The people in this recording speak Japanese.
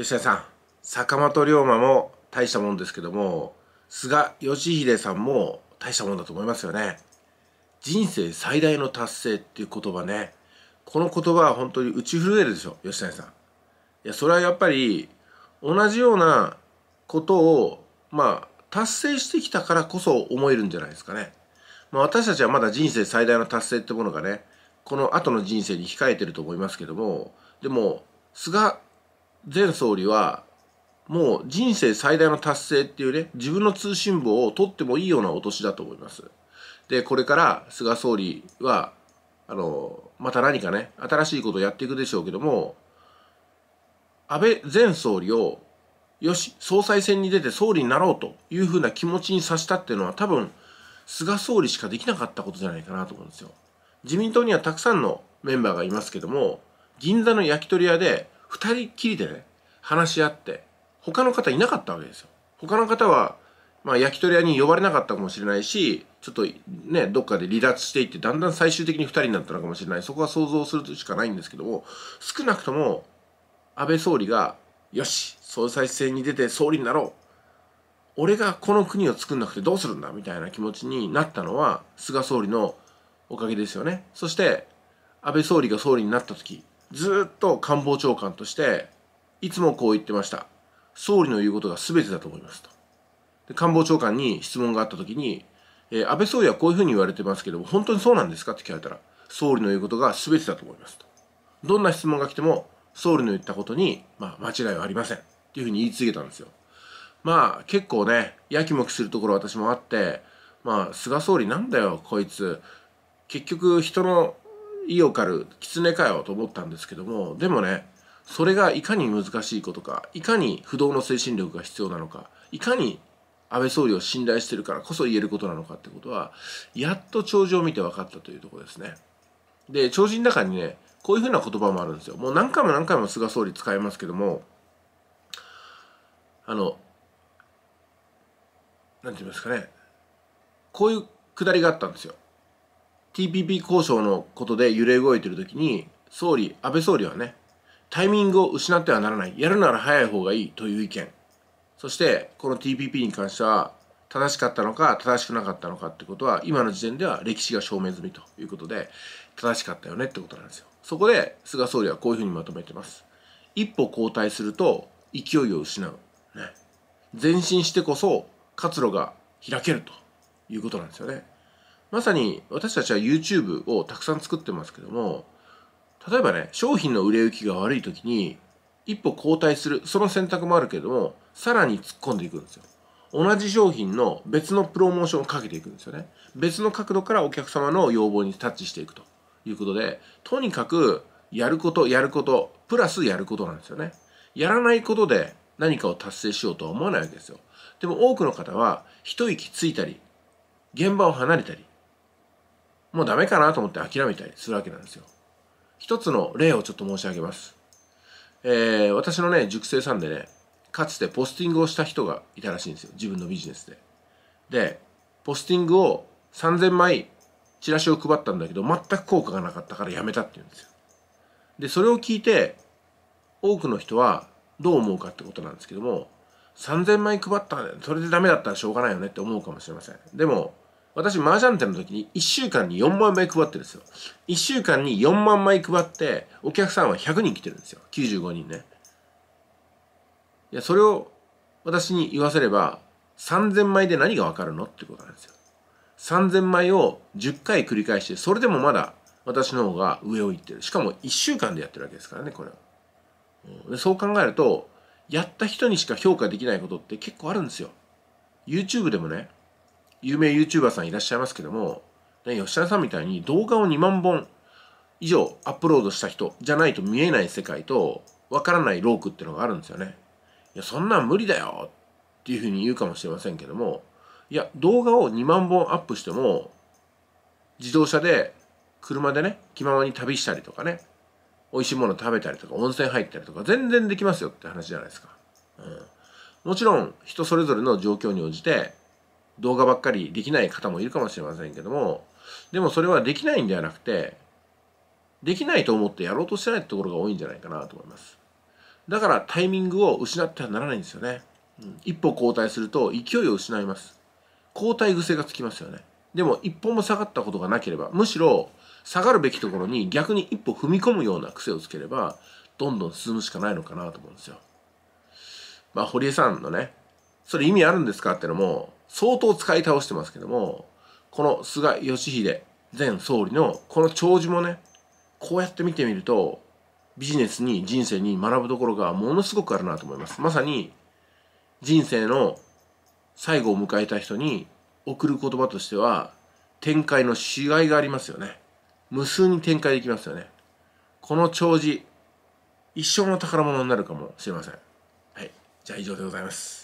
吉田さん坂本龍馬も大したもんですけども菅義偉さんも大したもんだと思いますよね人生最大の達成っていう言葉ねこの言葉は本当に打ち震えるでしょ吉谷さんいやそれはやっぱり同じようなことをまあ達成してきたからこそ思えるんじゃないですかね、まあ、私たちはまだ人生最大の達成ってものがねこの後の人生に控えてると思いますけどもでも菅前総理は、もう人生最大の達成っていうね、自分の通信簿を取ってもいいようなお年だと思います。で、これから菅総理は、あの、また何かね、新しいことをやっていくでしょうけども、安倍前総理を、よし、総裁選に出て総理になろうというふうな気持ちにさせたっていうのは多分、菅総理しかできなかったことじゃないかなと思うんですよ。自民党にはたくさんのメンバーがいますけども、銀座の焼き鳥屋で2人きりでね話し合って他の方いなかったわけですよ他の方は、まあ、焼き鳥屋に呼ばれなかったかもしれないしちょっとねどっかで離脱していってだんだん最終的に2人になったのかもしれないそこは想像するしかないんですけども少なくとも安倍総理が「よし総裁選に出て総理になろう」俺がこの国を作んなくてどうするんだみたいな気持ちになったのは菅総理のおかげですよねそして安倍総理が総理になった時ずっと官房長官としていつもこう言ってました総理の言うことが全てだと思いますとで官房長官に質問があった時に、えー、安倍総理はこういうふうに言われてますけども本当にそうなんですかって聞かれたら総理の言うことが全てだと思いますとどんな質問が来ても総理の言ったことに、まあ、間違いはありませんっていうふうに言い続けたんですよまあ結構ねやきもきするところ私もあってまあ菅総理なんだよこいつ結局人の意を狩る狐かよと思ったんですけどもでもねそれがいかに難しいことかいかに不動の精神力が必要なのかいかに安倍総理を信頼してるからこそ言えることなのかってことはやっと弔辞を見て分かったというところですねで弔辞の中にねこういうふうな言葉もあるんですよもう何回も何回も菅総理使いますけどもあの何て言いますかねこういうくだりがあったんですよ TPP 交渉のことで揺れ動いてる時に、総理、安倍総理はね、タイミングを失ってはならない。やるなら早い方がいいという意見。そして、この TPP に関しては、正しかったのか、正しくなかったのかってことは、今の時点では歴史が証明済みということで、正しかったよねってことなんですよ。そこで、菅総理はこういうふうにまとめてます。一歩後退すると、勢いを失う。ね。前進してこそ、活路が開けるということなんですよね。まさに私たちは YouTube をたくさん作ってますけども、例えばね、商品の売れ行きが悪い時に、一歩後退する、その選択もあるけども、さらに突っ込んでいくんですよ。同じ商品の別のプロモーションをかけていくんですよね。別の角度からお客様の要望にタッチしていくということで、とにかくやること、やること、プラスやることなんですよね。やらないことで何かを達成しようとは思わないわけですよ。でも多くの方は、一息ついたり、現場を離れたり、もうダメかなと思って諦めたりするわけなんですよ。一つの例をちょっと申し上げます。えー、私のね、熟成さんでね、かつてポスティングをした人がいたらしいんですよ。自分のビジネスで。で、ポスティングを3000枚チラシを配ったんだけど、全く効果がなかったからやめたって言うんですよ。で、それを聞いて、多くの人はどう思うかってことなんですけども、3000枚配った、それでダメだったらしょうがないよねって思うかもしれません。でも、私、麻雀店の時に1週間に4万枚配ってるんですよ。1週間に4万枚配って、お客さんは100人来てるんですよ。95人ね。いや、それを私に言わせれば、3000枚で何がわかるのってことなんですよ。3000枚を10回繰り返して、それでもまだ私の方が上を行ってる。しかも1週間でやってるわけですからね、これは。でそう考えると、やった人にしか評価できないことって結構あるんですよ。YouTube でもね、有名 YouTuber さんいらっしゃいますけども、ね、吉田さんみたいに動画を2万本以上アップロードした人じゃないと見えない世界と、わからないロークっていうのがあるんですよね。いや、そんなん無理だよっていうふうに言うかもしれませんけども、いや、動画を2万本アップしても、自動車で、車でね、気ままに旅したりとかね、美味しいもの食べたりとか、温泉入ったりとか、全然できますよって話じゃないですか。うん。もちろん、人それぞれの状況に応じて、動画ばっかりできない方もいるかもしれませんけどもでもそれはできないんではなくてできないと思ってやろうとしてないところが多いんじゃないかなと思いますだからタイミングを失ってはならないんですよね、一歩後退すると勢いを失います後退癖がつきますよねでも一歩も下がったことがなければむしろ下がるべきところに逆に一歩踏み込むような癖をつければどんどん進むしかないのかなと思うんですよまあ堀江さんのねそれ意味あるんですかってのも相当使い倒してますけどもこの菅義偉前総理のこの弔辞もねこうやって見てみるとビジネスに人生に学ぶところがものすごくあるなと思いますまさに人生の最後を迎えた人に送る言葉としては展開のしがいがありますよね無数に展開できますよねこの弔辞一生の宝物になるかもしれませんはいじゃあ以上でございます